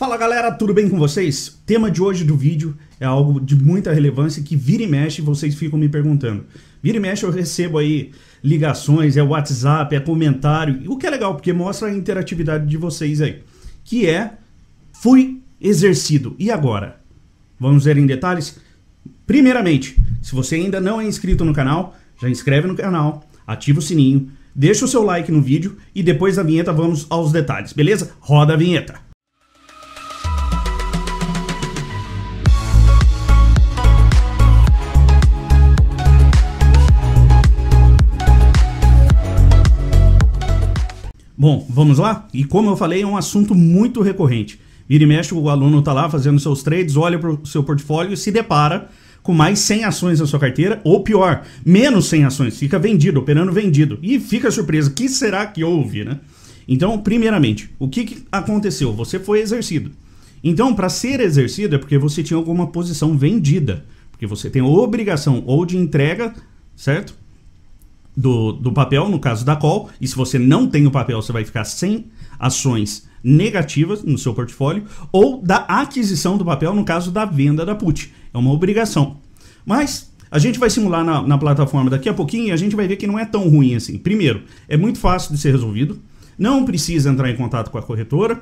Fala galera, tudo bem com vocês? O tema de hoje do vídeo é algo de muita relevância que vira e mexe vocês ficam me perguntando. Vira e mexe eu recebo aí ligações, é WhatsApp, é comentário, o que é legal porque mostra a interatividade de vocês aí, que é fui exercido. E agora? Vamos ver em detalhes? Primeiramente, se você ainda não é inscrito no canal, já inscreve no canal, ativa o sininho, deixa o seu like no vídeo e depois da vinheta vamos aos detalhes, beleza? Roda a vinheta! Bom, vamos lá? E como eu falei, é um assunto muito recorrente. Vira e mexe, o aluno está lá fazendo seus trades, olha para o seu portfólio e se depara com mais 100 ações na sua carteira, ou pior, menos 100 ações, fica vendido, operando vendido. E fica surpreso, o que será que houve, né? Então, primeiramente, o que, que aconteceu? Você foi exercido. Então, para ser exercido é porque você tinha alguma posição vendida, porque você tem obrigação ou de entrega, certo? do, do papel, no caso da call, e se você não tem o papel, você vai ficar sem ações negativas no seu portfólio, ou da aquisição do papel, no caso da venda da put. É uma obrigação. Mas a gente vai simular na, na plataforma daqui a pouquinho e a gente vai ver que não é tão ruim assim. Primeiro, é muito fácil de ser resolvido, não precisa entrar em contato com a corretora,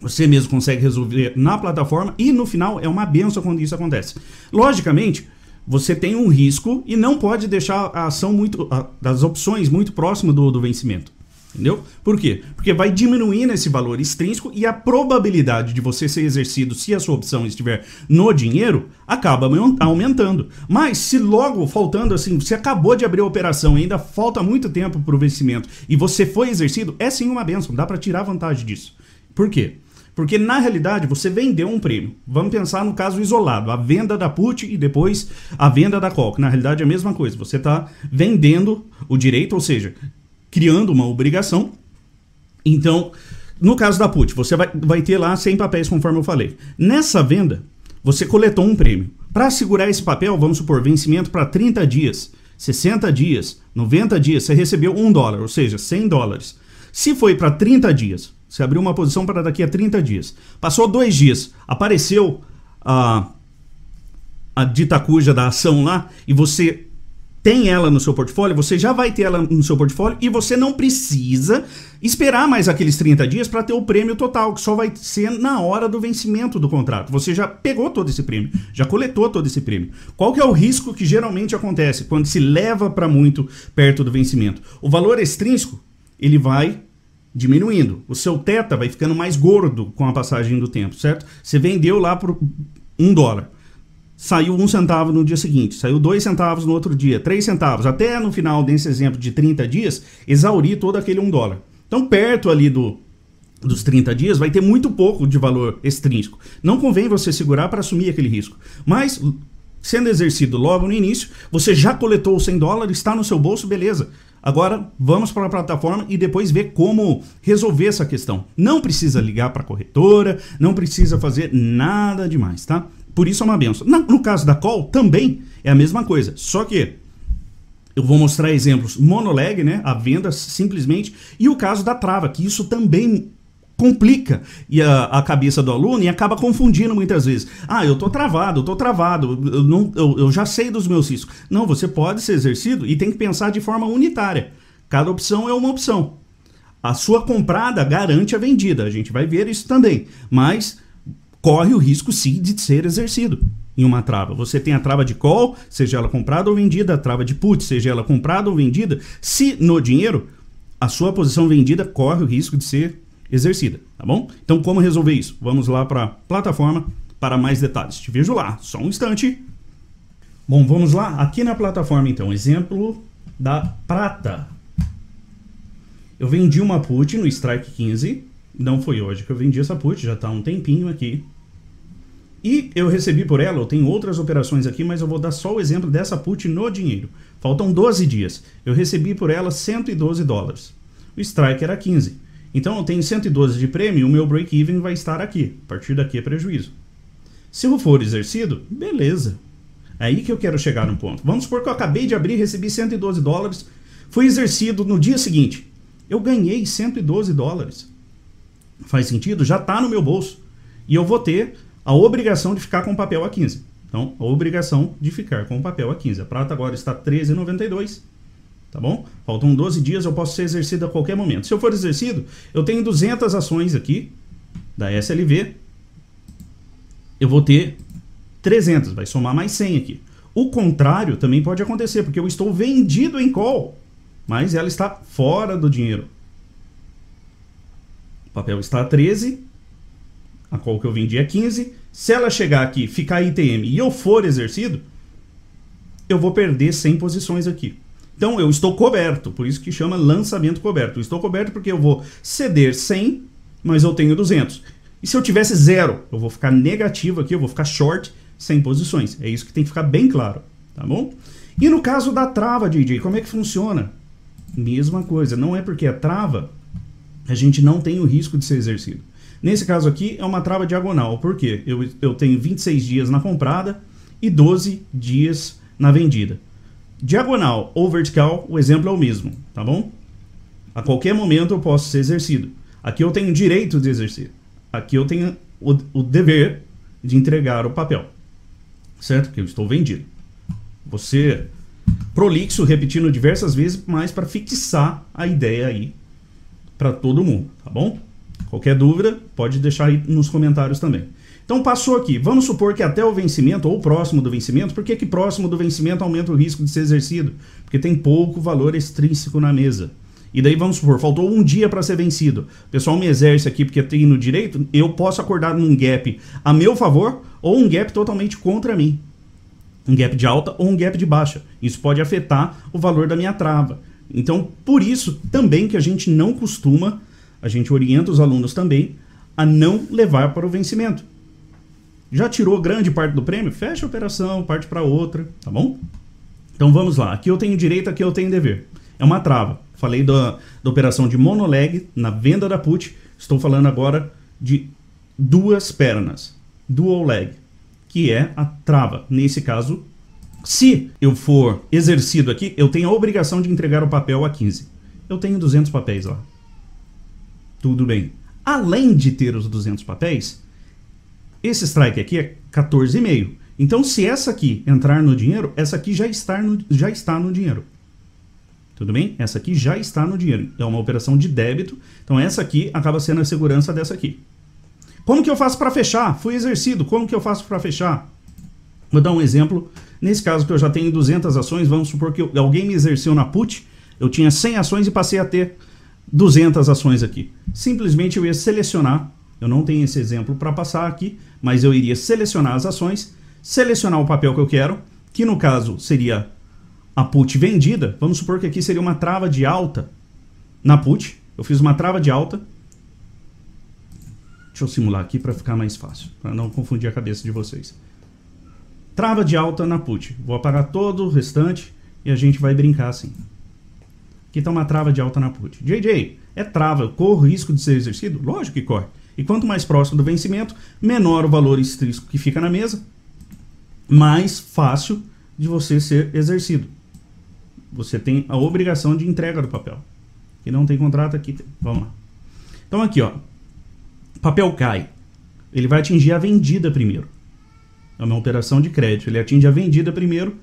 você mesmo consegue resolver na plataforma e no final é uma benção quando isso acontece. Logicamente, você tem um risco e não pode deixar a ação muito. A, das opções muito próximo do, do vencimento. Entendeu? Por quê? Porque vai diminuindo esse valor extrínseco e a probabilidade de você ser exercido, se a sua opção estiver no dinheiro, acaba aumentando. Mas se logo faltando assim, você acabou de abrir a operação e ainda falta muito tempo para o vencimento e você foi exercido, é sim uma benção, dá para tirar vantagem disso. Por quê? Porque na realidade você vendeu um prêmio. Vamos pensar no caso isolado, a venda da put e depois a venda da coca Na realidade é a mesma coisa. Você está vendendo o direito, ou seja, criando uma obrigação. Então, no caso da put, você vai, vai ter lá 100 papéis, conforme eu falei. Nessa venda, você coletou um prêmio. Para segurar esse papel, vamos supor, vencimento para 30 dias, 60 dias, 90 dias, você recebeu um dólar, ou seja, 100 dólares. Se foi para 30 dias, você abriu uma posição para daqui a 30 dias. Passou dois dias, apareceu a, a dita cuja da ação lá e você tem ela no seu portfólio, você já vai ter ela no seu portfólio e você não precisa esperar mais aqueles 30 dias para ter o prêmio total, que só vai ser na hora do vencimento do contrato. Você já pegou todo esse prêmio, já coletou todo esse prêmio. Qual que é o risco que geralmente acontece quando se leva para muito perto do vencimento? O valor extrínseco, ele vai diminuindo. O seu teta vai ficando mais gordo com a passagem do tempo, certo? Você vendeu lá por um dólar. Saiu um centavo no dia seguinte, saiu dois centavos no outro dia, três centavos, até no final desse exemplo de 30 dias, exaurir todo aquele um dólar. Então, perto ali do dos 30 dias, vai ter muito pouco de valor extrínseco. Não convém você segurar para assumir aquele risco. Mas, sendo exercido logo no início, você já coletou 100 dólares, está no seu bolso, beleza. Agora vamos para a plataforma e depois ver como resolver essa questão. Não precisa ligar para a corretora, não precisa fazer nada demais, tá? Por isso é uma benção. No caso da call também é a mesma coisa, só que eu vou mostrar exemplos monoleg, né, a venda simplesmente, e o caso da trava, que isso também complica e a, a, cabeça do aluno e acaba confundindo muitas vezes. Ah, eu tô travado, eu tô travado, eu, não, eu, eu já sei dos meus riscos. Não, você pode ser exercido e tem que pensar de forma unitária. Cada opção é uma opção. A sua comprada garante a vendida. A gente vai ver isso também. Mas corre o risco sim de ser exercido em uma trava. Você tem a trava de call, seja ela comprada ou vendida, a trava de put, seja ela comprada ou vendida. Se no dinheiro, a sua posição vendida corre o risco de ser exercida, tá bom? Então, como resolver isso? Vamos lá para a plataforma para mais detalhes. Te vejo lá, só um instante. Bom, vamos lá. Aqui na plataforma, então, exemplo da prata. Eu vendi uma put no Strike 15. Não foi hoje que eu vendi essa put, já está há um tempinho aqui. E eu recebi por ela, eu tenho outras operações aqui, mas eu vou dar só o exemplo dessa put no dinheiro. Faltam 12 dias. Eu recebi por ela 112 dólares. O strike era 15. Então eu tenho 112 de prêmio, o meu break-even vai estar aqui. A partir daqui é prejuízo. Se eu for exercido, beleza. É aí que eu quero chegar no ponto. Vamos supor que eu acabei de abrir, recebi 112 dólares, fui exercido no dia seguinte. Eu ganhei 112 dólares. Faz sentido? Já está no meu bolso. E eu vou ter a obrigação de ficar com o papel a 15. Então, a obrigação de ficar com o papel a 15. A prata agora está 13,92 tá bom? Faltam 12 dias, eu posso ser exercido a qualquer momento. Se eu for exercido, eu tenho 200 ações aqui da SLV. Eu vou ter 300, vai somar mais 100 aqui. O contrário também pode acontecer, porque eu estou vendido em call, mas ela está fora do dinheiro. O papel está a 13, a call que eu vendi é 15. Se ela chegar aqui, ficar ITM e eu for exercido, eu vou perder 100 posições aqui. Então eu estou coberto, por isso que chama lançamento coberto. Eu estou coberto porque eu vou ceder 100, mas eu tenho 200. E se eu tivesse zero, eu vou ficar negativo aqui, eu vou ficar short 100 posições. É isso que tem que ficar bem claro, tá bom? E no caso da trava, DJ, como é que funciona? Mesma coisa, não é porque é trava, a gente não tem o risco de ser exercido. Nesse caso aqui é uma trava diagonal, porque eu, eu tenho 26 dias na comprada e 12 dias na vendida diagonal ou vertical, o exemplo é o mesmo, tá bom? A qualquer momento eu posso ser exercido. Aqui eu tenho direito de exercer. Aqui eu tenho o, o dever de entregar o papel. Certo? Porque eu estou vendido. Você prolixo repetindo diversas vezes, mas para fixar a ideia aí para todo mundo, tá bom? Qualquer dúvida, pode deixar aí nos comentários também. Então passou aqui, vamos supor que até o vencimento ou próximo do vencimento, por que que próximo do vencimento aumenta o risco de ser exercido? Porque tem pouco valor extrínseco na mesa. E daí vamos supor, faltou um dia para ser vencido. O pessoal me exerce aqui porque tem no direito, eu posso acordar num gap a meu favor ou um gap totalmente contra mim. Um gap de alta ou um gap de baixa. Isso pode afetar o valor da minha trava. Então, por isso também que a gente não costuma, a gente orienta os alunos também a não levar para o vencimento. Já tirou grande parte do prêmio? Fecha a operação, parte para outra, tá bom? Então vamos lá. Aqui eu tenho direito, aqui eu tenho dever. É uma trava. Falei da, da operação de monoleg na venda da put. Estou falando agora de duas pernas, dual leg, que é a trava. Nesse caso, se eu for exercido aqui, eu tenho a obrigação de entregar o papel a 15. Eu tenho 200 papéis lá. Tudo bem. Além de ter os 200 papéis, esse strike aqui é 14,5. Então, se essa aqui entrar no dinheiro, essa aqui já está no, já está no dinheiro. Tudo bem? Essa aqui já está no dinheiro. É uma operação de débito. Então, essa aqui acaba sendo a segurança dessa aqui. Como que eu faço para fechar? Fui exercido. Como que eu faço para fechar? Vou dar um exemplo. Nesse caso que eu já tenho 200 ações, vamos supor que alguém me exerceu na put. Eu tinha 100 ações e passei a ter 200 ações aqui. Simplesmente eu ia selecionar. Eu não tenho esse exemplo para passar aqui mas eu iria selecionar as ações, selecionar o papel que eu quero, que no caso seria a put vendida. Vamos supor que aqui seria uma trava de alta na put. Eu fiz uma trava de alta. Deixa eu simular aqui para ficar mais fácil, para não confundir a cabeça de vocês. Trava de alta na put. Vou apagar todo o restante e a gente vai brincar assim. Aqui está uma trava de alta na put. JJ, é trava, corro risco de ser exercido? Lógico que corre. E quanto mais próximo do vencimento, menor o valor extrínseco que fica na mesa, mais fácil de você ser exercido. Você tem a obrigação de entrega do papel. Que não tem contrato aqui, vamos lá. Então aqui, ó. Papel cai. Ele vai atingir a vendida primeiro. É uma operação de crédito. Ele atinge a vendida primeiro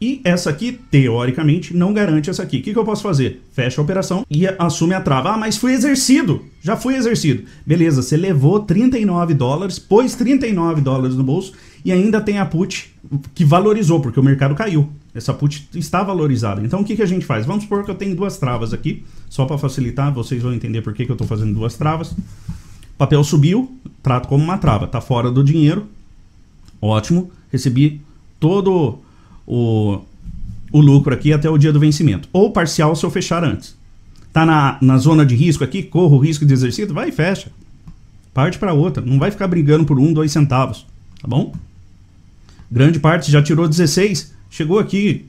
e essa aqui, teoricamente, não garante essa aqui. O que, que eu posso fazer? Fecha a operação e assume a trava. Ah, mas foi exercido! Já foi exercido. Beleza, você levou 39 dólares, pôs 39 dólares no bolso e ainda tem a put que valorizou, porque o mercado caiu. Essa put está valorizada. Então o que, que a gente faz? Vamos supor que eu tenho duas travas aqui, só para facilitar, vocês vão entender por que, que eu estou fazendo duas travas. Papel subiu, trato como uma trava, está fora do dinheiro. Ótimo, recebi todo o, o lucro aqui até o dia do vencimento. Ou parcial se eu fechar antes. Tá na, na zona de risco aqui, corro o risco de exercício, vai e fecha. Parte para outra. Não vai ficar brigando por um, dois centavos. Tá bom? Grande parte já tirou 16. Chegou aqui,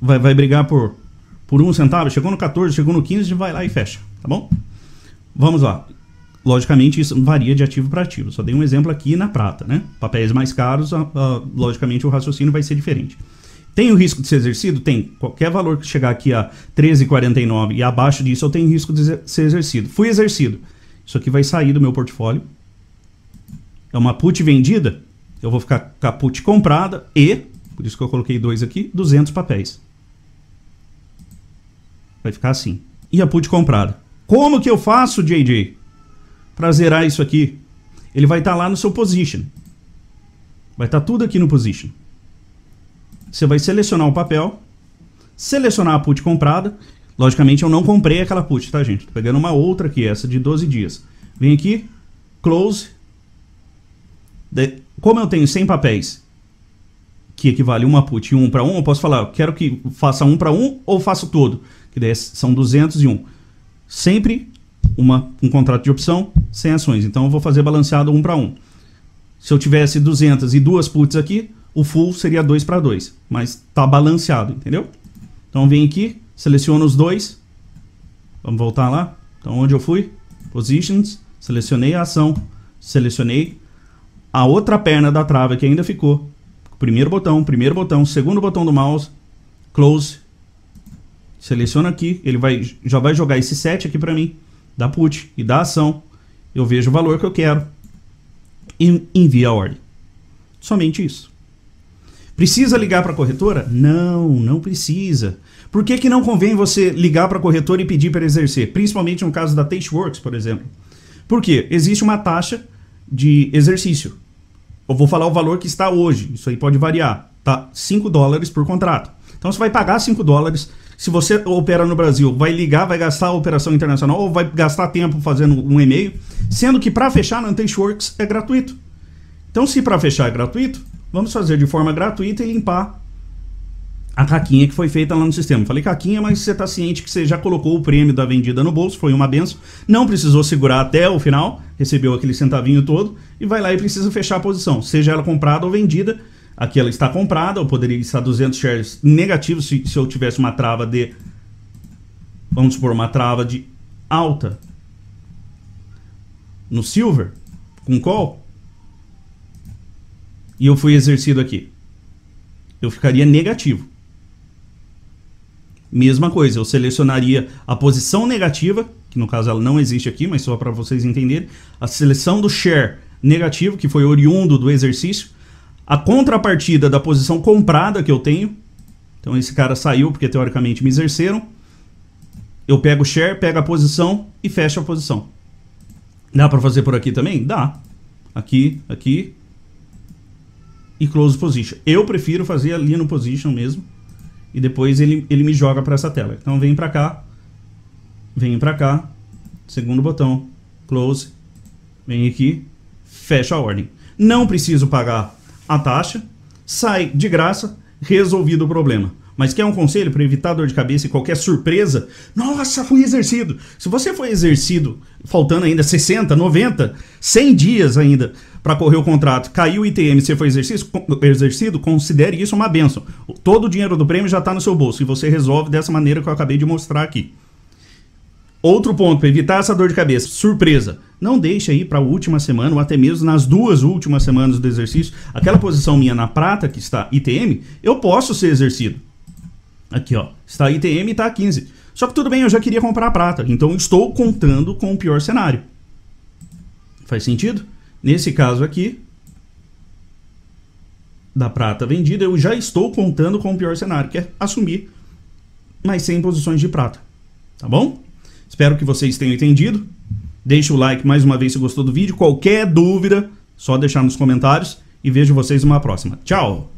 vai, vai brigar por, por um centavo. Chegou no 14, chegou no 15, vai lá e fecha. Tá bom? Vamos lá. Logicamente, isso varia de ativo para ativo. Só dei um exemplo aqui na prata, né? Papéis mais caros, a, a, logicamente, o raciocínio vai ser diferente. Tem o risco de ser exercido? Tem. Qualquer valor que chegar aqui a 13,49 e abaixo disso, eu tenho risco de ser exercido. Fui exercido. Isso aqui vai sair do meu portfólio. É uma put vendida. Eu vou ficar com a put comprada e, por isso que eu coloquei dois aqui, 200 papéis. Vai ficar assim. E a put comprada. Como que eu faço, JJ? Para zerar isso aqui, ele vai estar tá lá no seu position. Vai estar tá tudo aqui no position. Você vai selecionar o papel, selecionar a put comprada. Logicamente, eu não comprei aquela put, tá, gente? Tô pegando uma outra aqui, essa de 12 dias. Vem aqui, close. De... Como eu tenho 100 papéis, que equivale uma put e um para um, eu posso falar, eu quero que faça um para um ou faço todo, que daí são 201. Sempre uma, um contrato de opção sem ações. Então, eu vou fazer balanceado um para um. Se eu tivesse 200 e duas puts aqui, o full seria 2 para 2, mas tá balanceado, entendeu? Então vem aqui, seleciono os dois, vamos voltar lá, então onde eu fui, positions, selecionei a ação, selecionei a outra perna da trava que ainda ficou, primeiro botão, primeiro botão, segundo botão do mouse, close, seleciona aqui, ele vai, já vai jogar esse set aqui para mim, da put e da ação, eu vejo o valor que eu quero e envia a ordem. Somente isso. Precisa ligar para a corretora? Não, não precisa. Por que, que não convém você ligar para a corretora e pedir para exercer? Principalmente no caso da Tasteworks, por exemplo. Por quê? Existe uma taxa de exercício. Eu vou falar o valor que está hoje, isso aí pode variar, tá? 5 dólares por contrato. Então você vai pagar 5 dólares. Se você opera no Brasil, vai ligar, vai gastar a operação internacional ou vai gastar tempo fazendo um e-mail, sendo que para fechar na Tasteworks é gratuito. Então se para fechar é gratuito, Vamos fazer de forma gratuita e limpar a caquinha que foi feita lá no sistema. Falei caquinha, mas você está ciente que você já colocou o prêmio da vendida no bolso, foi uma benção, não precisou segurar até o final, recebeu aquele centavinho todo e vai lá e precisa fechar a posição, seja ela comprada ou vendida. Aqui ela está comprada, eu poderia estar 200 shares negativos se, se eu tivesse uma trava de, vamos supor, uma trava de alta no silver com call, e eu fui exercido aqui? Eu ficaria negativo. Mesma coisa, eu selecionaria a posição negativa, que no caso ela não existe aqui, mas só para vocês entenderem, a seleção do share negativo, que foi oriundo do exercício, a contrapartida da posição comprada que eu tenho, então esse cara saiu porque teoricamente me exerceram, eu pego o share, pego a posição e fecho a posição. Dá para fazer por aqui também? Dá. Aqui, aqui, e close position. Eu prefiro fazer a linha no position mesmo. E depois ele, ele me joga para essa tela. Então vem para cá. Vem para cá. Segundo botão. Close. Vem aqui. Fecha a ordem. Não preciso pagar a taxa. Sai de graça. Resolvido o problema. Mas quer um conselho para evitar dor de cabeça e qualquer surpresa? Nossa, fui exercido. Se você foi exercido, faltando ainda 60, 90, 100 dias ainda para correr o contrato, caiu o ITM, você foi exercido, considere isso uma benção. Todo o dinheiro do prêmio já está no seu bolso e você resolve dessa maneira que eu acabei de mostrar aqui. Outro ponto para evitar essa dor de cabeça, surpresa. Não deixe aí para a última semana ou até mesmo nas duas últimas semanas do exercício, aquela posição minha na prata que está ITM, eu posso ser exercido. Aqui, ó. Está ITM e está 15. Só que tudo bem, eu já queria comprar prata. Então estou contando com o pior cenário. Faz sentido? Nesse caso aqui, da prata vendida, eu já estou contando com o pior cenário, que é assumir mais 100 posições de prata. Tá bom? Espero que vocês tenham entendido. Deixe o like mais uma vez se gostou do vídeo. Qualquer dúvida, só deixar nos comentários. E vejo vocês numa próxima. Tchau!